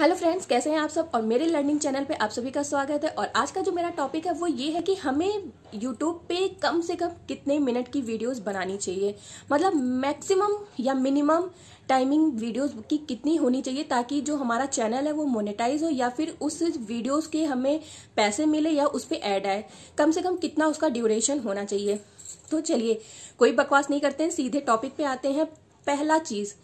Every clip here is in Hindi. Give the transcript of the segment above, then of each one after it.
हेलो फ्रेंड्स कैसे हैं आप सब और मेरे लर्निंग चैनल पे आप सभी का स्वागत है और आज का जो मेरा टॉपिक है वो ये है कि हमें यूट्यूब पे कम से कम कितने मिनट की वीडियोस बनानी चाहिए मतलब मैक्सिमम या मिनिमम टाइमिंग वीडियोस की कितनी होनी चाहिए ताकि जो हमारा चैनल है वो मोनेटाइज हो या फिर उस वीडियोस के हमें पैसे मिले या उस पर एड आए कम से कम कितना उसका ड्यूरेशन होना चाहिए तो चलिए कोई बकवास नहीं करते हैं सीधे टॉपिक पे आते हैं पहला चीज़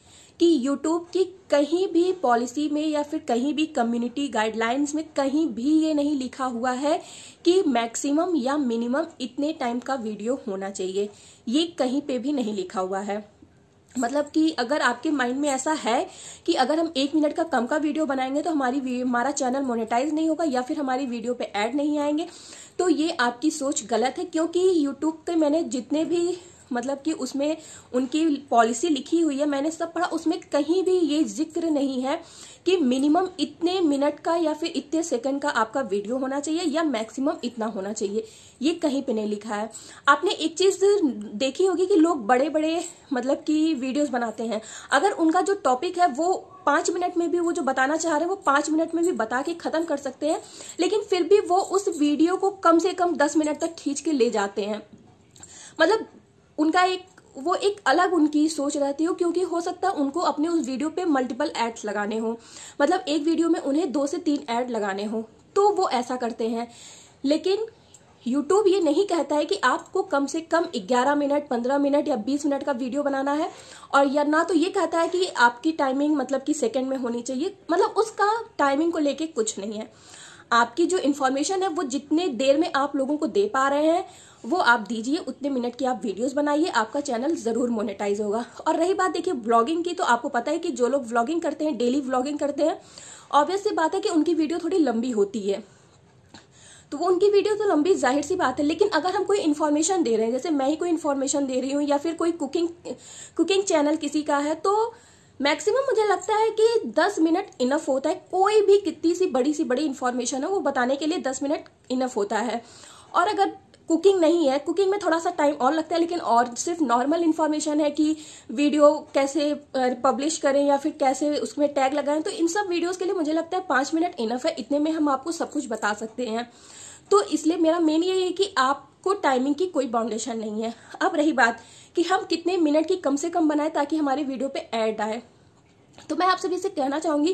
कि यूट्यूब की कहीं भी पॉलिसी में या फिर कहीं भी कम्युनिटी गाइडलाइंस में कहीं भी ये नहीं लिखा हुआ है कि मैक्सिमम या मिनिमम इतने टाइम का वीडियो होना चाहिए ये कहीं पे भी नहीं लिखा हुआ है मतलब कि अगर आपके माइंड में ऐसा है कि अगर हम एक मिनट का कम का वीडियो बनाएंगे तो हमारी हमारा चैनल मोनेटाइज नहीं होगा या फिर हमारी वीडियो पे ऐड नहीं आएंगे तो ये आपकी सोच गलत है क्योंकि यूट्यूब पे मैंने जितने भी मतलब कि उसमें उनकी पॉलिसी लिखी हुई है मैंने सब पढ़ा उसमें कहीं भी ये जिक्र नहीं है कि मिनिमम इतने मिनट का या फिर इतने सेकंड का आपका वीडियो होना चाहिए या मैक्सिमम इतना होना चाहिए ये कहीं पे नहीं लिखा है आपने एक चीज देखी होगी कि लोग बड़े बड़े मतलब कि वीडियोस बनाते हैं अगर उनका जो टॉपिक है वो पांच मिनट में भी वो जो बताना चाह रहे हैं वो पांच मिनट में भी बता के खत्म कर सकते हैं लेकिन फिर भी वो उस वीडियो को कम से कम दस मिनट तक खींच के ले जाते हैं मतलब उनका एक वो एक अलग उनकी सोच रहती हो क्योंकि हो सकता है उनको अपने उस वीडियो पे मल्टीपल एड्स लगाने हो मतलब एक वीडियो में उन्हें दो से तीन ऐड लगाने हो तो वो ऐसा करते हैं लेकिन यूट्यूब ये नहीं कहता है कि आपको कम से कम 11 मिनट 15 मिनट या 20 मिनट का वीडियो बनाना है और या ना तो ये कहता है कि आपकी टाइमिंग मतलब कि सेकंड में होनी चाहिए मतलब उसका टाइमिंग को लेके कुछ नहीं है आपकी जो इन्फॉर्मेशन है वो जितने देर में आप लोगों को दे पा रहे हैं वो आप दीजिए उतने मिनट की आप वीडियोस बनाइए आपका चैनल ज़रूर मोनेटाइज होगा और रही बात देखिए ब्लॉगिंग की तो आपको पता है कि जो लोग व्लॉगिंग करते हैं डेली व्लॉगिंग करते हैं ऑब्वियस सी बात है कि उनकी वीडियो थोड़ी लंबी होती है तो वो उनकी वीडियो तो लंबी जाहिर सी बात है लेकिन अगर हम कोई इन्फॉर्मेशन दे रहे हैं जैसे मैं ही कोई इन्फॉर्मेशन दे रही हूँ या फिर कोई कुकिंग कुकिंग चैनल किसी का है तो मैक्सिमम मुझे लगता है कि 10 मिनट इनफ होता है कोई भी कितनी सी बड़ी सी बड़ी इन्फॉर्मेशन है वो बताने के लिए 10 मिनट इनफ होता है और अगर कुकिंग नहीं है कुकिंग में थोड़ा सा टाइम और लगता है लेकिन और सिर्फ नॉर्मल इन्फॉर्मेशन है कि वीडियो कैसे पब्लिश करें या फिर कैसे उसमें टैग लगाएं तो इन सब वीडियोज़ के लिए मुझे लगता है पाँच मिनट इनफ है इतने में हम आपको सब कुछ बता सकते हैं तो इसलिए मेरा मेन ये है कि आपको टाइमिंग की कोई बाउंडेशन नहीं है अब रही बात कि हम कितने मिनट की कम से कम बनाए ताकि हमारे वीडियो पे एड आए तो मैं आप सभी से कहना चाहूंगी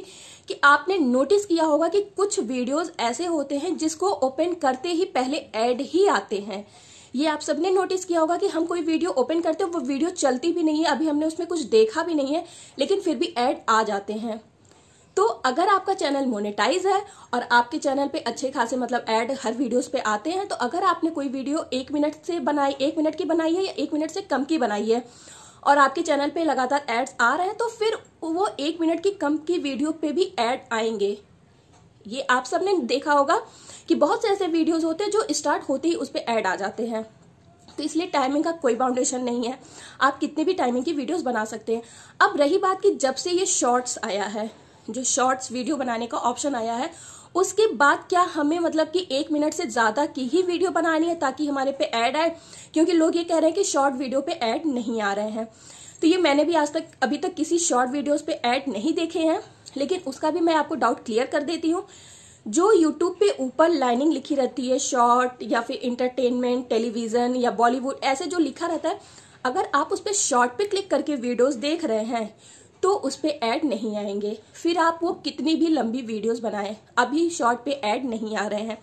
कि आपने नोटिस किया होगा कि कुछ वीडियोस ऐसे होते हैं जिसको ओपन करते ही पहले ऐड ही आते हैं ये आप सबने नोटिस किया होगा कि हम कोई वीडियो ओपन करते हैं वो वीडियो चलती भी नहीं है अभी हमने उसमें कुछ देखा भी नहीं है लेकिन फिर भी ऐड आ जाते हैं तो अगर आपका चैनल मोनेटाइज है और आपके चैनल पे अच्छे खासे मतलब ऐड हर वीडियोस पे आते हैं तो अगर आपने कोई वीडियो एक मिनट से बनाई एक मिनट की बनाई है या एक मिनट से कम की बनाई है और आपके चैनल पे लगातार एड्स आ रहे हैं तो फिर वो एक मिनट की कम की वीडियो पे भी एड आएंगे ये आप सबने देखा होगा कि बहुत से ऐसे वीडियोस होते हैं जो स्टार्ट होते ही उस पर एड आ जाते हैं तो इसलिए टाइमिंग का कोई बाउंडेशन नहीं है आप कितने भी टाइमिंग की वीडियोस बना सकते हैं अब रही बात कि जब से ये शॉर्ट्स आया है जो शॉर्ट्स वीडियो बनाने का ऑप्शन आया है उसके बाद क्या हमें मतलब कि एक मिनट से ज़्यादा की ही वीडियो बनानी है ताकि हमारे पे ऐड आए क्योंकि लोग ये कह रहे हैं कि शॉर्ट वीडियो पे ऐड नहीं आ रहे हैं तो ये मैंने भी आज तक अभी तक किसी शॉर्ट वीडियो पे ऐड नहीं देखे हैं लेकिन उसका भी मैं आपको डाउट क्लियर कर देती हूँ जो यूट्यूब पे ऊपर लाइनिंग लिखी रहती है शॉर्ट या फिर इंटरटेनमेंट टेलीविज़न या बॉलीवुड ऐसे जो लिखा रहता है अगर आप उस पर शॉर्ट पे क्लिक करके वीडियोस देख रहे हैं तो उस पर ऐड नहीं आएंगे फिर आप वो कितनी भी लंबी वीडियोस बनाएं अभी शॉर्ट पे ऐड नहीं आ रहे हैं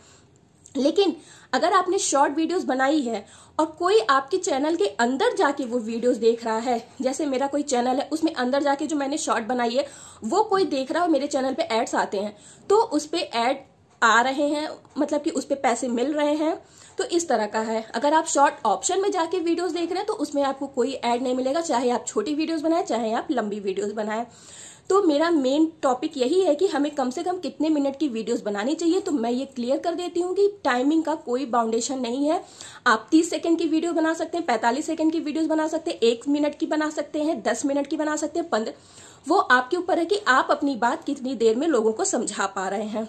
लेकिन अगर आपने शॉर्ट वीडियोस बनाई है और कोई आपके चैनल के अंदर जाके वो वीडियोस देख रहा है जैसे मेरा कोई चैनल है उसमें अंदर जाके जो मैंने शॉर्ट बनाई है वो कोई देख रहा है मेरे चैनल पे एड्स आते हैं तो उस पर एड आ रहे हैं मतलब कि उस पर पैसे मिल रहे हैं तो इस तरह का है अगर आप शॉर्ट ऑप्शन में जाके वीडियोस देख रहे हैं तो उसमें आपको कोई ऐड नहीं मिलेगा चाहे आप छोटी वीडियोस बनाएं चाहे आप लंबी वीडियोस बनाएं तो मेरा मेन टॉपिक यही है कि हमें कम से कम कितने मिनट की वीडियोस बनानी चाहिए तो मैं ये क्लियर कर देती हूँ कि टाइमिंग का कोई बाउंडेशन नहीं है आप 30 सेकंड की वीडियो बना सकते हैं 45 सेकंड की वीडियोस बना सकते हैं एक मिनट की बना सकते हैं 10 मिनट की बना सकते हैं पंद्रह वो आपके ऊपर है कि आप अपनी बात कितनी देर में लोगों को समझा पा रहे हैं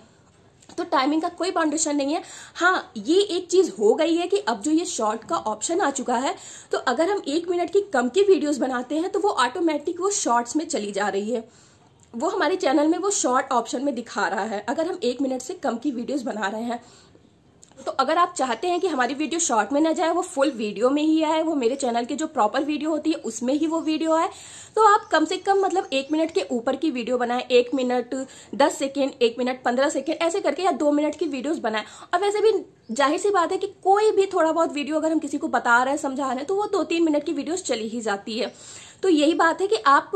तो टाइमिंग का कोई बाउंडेशन नहीं है हाँ ये एक चीज़ हो गई है कि अब जो ये शॉर्ट का ऑप्शन आ चुका है तो अगर हम एक मिनट की कम की वीडियोस बनाते हैं तो वो ऑटोमेटिक वो शॉर्ट्स में चली जा रही है वो हमारे चैनल में वो शॉर्ट ऑप्शन में दिखा रहा है अगर हम एक मिनट से कम की वीडियोस बना रहे हैं तो अगर आप चाहते हैं कि हमारी वीडियो शॉर्ट में ना जाए वो फुल वीडियो में ही आए वो मेरे चैनल की जो प्रॉपर वीडियो होती है उसमें ही वो वीडियो आए तो आप कम से कम मतलब एक मिनट के ऊपर की वीडियो बनाएं एक मिनट दस सेकेंड एक मिनट पंद्रह सेकेंड ऐसे करके या दो मिनट की वीडियोज बनाएं और वैसे भी जाहिर सी बात है कि कोई भी थोड़ा बहुत वीडियो अगर हम किसी को बता रहे हैं समझा रहे हैं तो वो दो तीन मिनट की वीडियोस चली ही जाती है तो यही बात है कि आप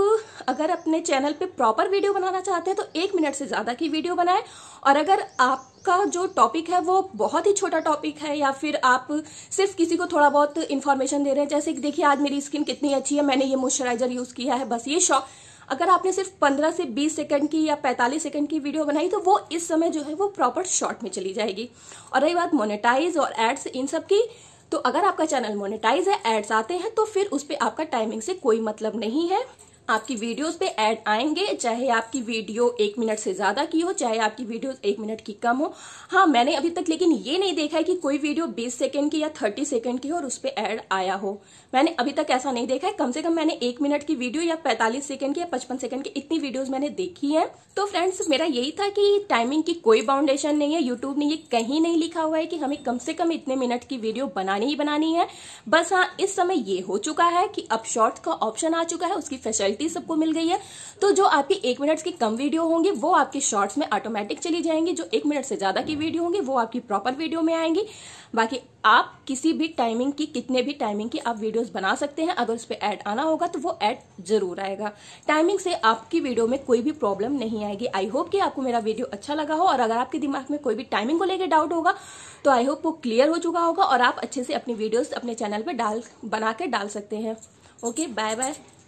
अगर अपने चैनल पे प्रॉपर वीडियो बनाना चाहते हैं तो एक मिनट से ज़्यादा की वीडियो बनाएं और अगर आप का जो टॉपिक है वो बहुत ही छोटा टॉपिक है या फिर आप सिर्फ किसी को थोड़ा बहुत इन्फॉर्मेशन दे रहे हैं जैसे कि देखिए आज मेरी स्किन कितनी अच्छी है मैंने ये मॉइस्चराइजर यूज किया है बस ये शॉक अगर आपने सिर्फ 15 से 20 सेकंड की या 45 सेकंड की वीडियो बनाई तो वो इस समय जो है वो प्रॉपर शॉर्ट में चली जाएगी और रही बात मोनेटाइज और एड्स इन सब की तो अगर आपका चैनल मोनेटाइज है एड्स आते हैं तो फिर उस पर आपका टाइमिंग से कोई मतलब नहीं है आपकी वीडियोस पे ऐड आएंगे चाहे आपकी वीडियो एक मिनट से ज़्यादा की हो चाहे आपकी वीडियोस एक मिनट की कम हो हाँ मैंने अभी तक लेकिन ये नहीं देखा है कि कोई वीडियो 20 सेकंड की या 30 सेकंड की हो और उस पर एड आया हो मैंने अभी तक ऐसा नहीं देखा है कम से कम मैंने एक मिनट की वीडियो या पैंतालीस सेकंड की या पचपन सेकंड की इतनी वीडियोज मैंने देखी है तो फ्रेंड्स मेरा यही था कि टाइमिंग की कोई बाउंडेशन नहीं है यूट्यूब ने ये कहीं नहीं लिखा हुआ है कि हमें कम से कम इतने मिनट की वीडियो बनानी ही बनानी है बस हाँ इस समय ये हो चुका है कि अब शॉर्ट का ऑप्शन आ चुका है उसकी फैसिलिटी फैसिलिटी सबको मिल गई है तो जो आपकी एक मिनट की कम वीडियो होंगी वो आपके शॉर्ट्स में ऑटोमेटिक चली जाएंगी जो एक मिनट से ज्यादा की वीडियो होंगी वो आपकी प्रॉपर वीडियो में आएंगी बाकी आप किसी भी टाइमिंग की कितने भी टाइमिंग की आप वीडियोस बना सकते हैं अगर उस पर ऐड आना होगा तो वो ऐड जरूर आएगा टाइमिंग से आपकी वीडियो में कोई भी प्रॉब्लम नहीं आएगी आई होप कि आपको मेरा वीडियो अच्छा लगा हो और अगर आपके दिमाग में कोई भी टाइमिंग को लेकर डाउट होगा तो आई होप वो क्लियर हो चुका होगा और आप अच्छे से अपनी वीडियोज अपने चैनल पर डाल बना डाल सकते हैं ओके बाय बाय